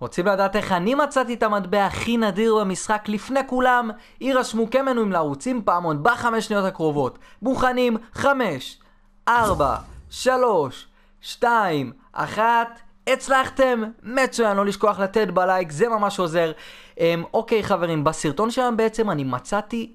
רוצים לדעת איך אני מצאתי את המטבע הכי נדיר במשחק לפני כולם? יירשמו כמנויים לערוצים פעמון בחמש שניות הקרובות. מוכנים? חמש, ארבע, שלוש, שתיים, אחת. הצלחתם? מצוין, לא לשכוח לתת בלייק, זה ממש עוזר. אמ, אוקיי חברים, בסרטון שלנו בעצם אני מצאתי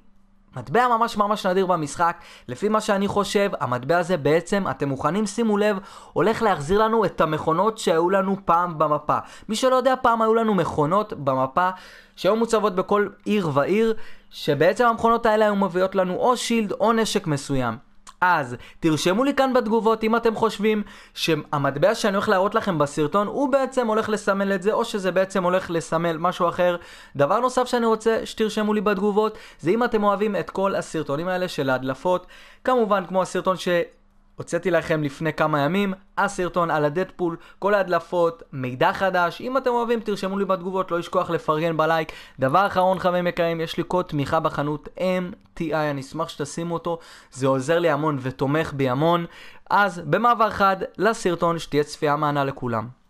מטבע ממש ממש נדיר במשחק, לפי מה שאני חושב, המטבע הזה בעצם, אתם מוכנים, שימו לב, הולך להחזיר לנו את המכונות שהיו לנו פעם במפה. מי שלא יודע, פעם היו לנו מכונות במפה שהיו מוצבות בכל עיר ועיר, שבעצם המכונות האלה היו מביאות לנו או שילד או נשק מסוים. אז תרשמו לי כאן בתגובות אם אתם חושבים שהמטבע שאני הולך להראות לכם בסרטון הוא בעצם הולך לסמל את זה או שזה בעצם הולך לסמל משהו אחר. דבר נוסף שאני רוצה שתרשמו לי בתגובות זה אם אתם אוהבים את כל הסרטונים האלה של ההדלפות. כמובן כמו הסרטון ש... הוצאתי לכם לפני כמה ימים הסרטון על הדדפול, כל ההדלפות, מידע חדש, אם אתם אוהבים תרשמו לי בתגובות, לא לשכוח לפרגן בלייק. דבר אחרון חברים יקרים, יש לי קוד תמיכה בחנות MTI, אני אשמח שתשימו אותו, זה עוזר לי המון ותומך בי המון. אז במעבר חד לסרטון, שתהיה צפייה מענה לכולם.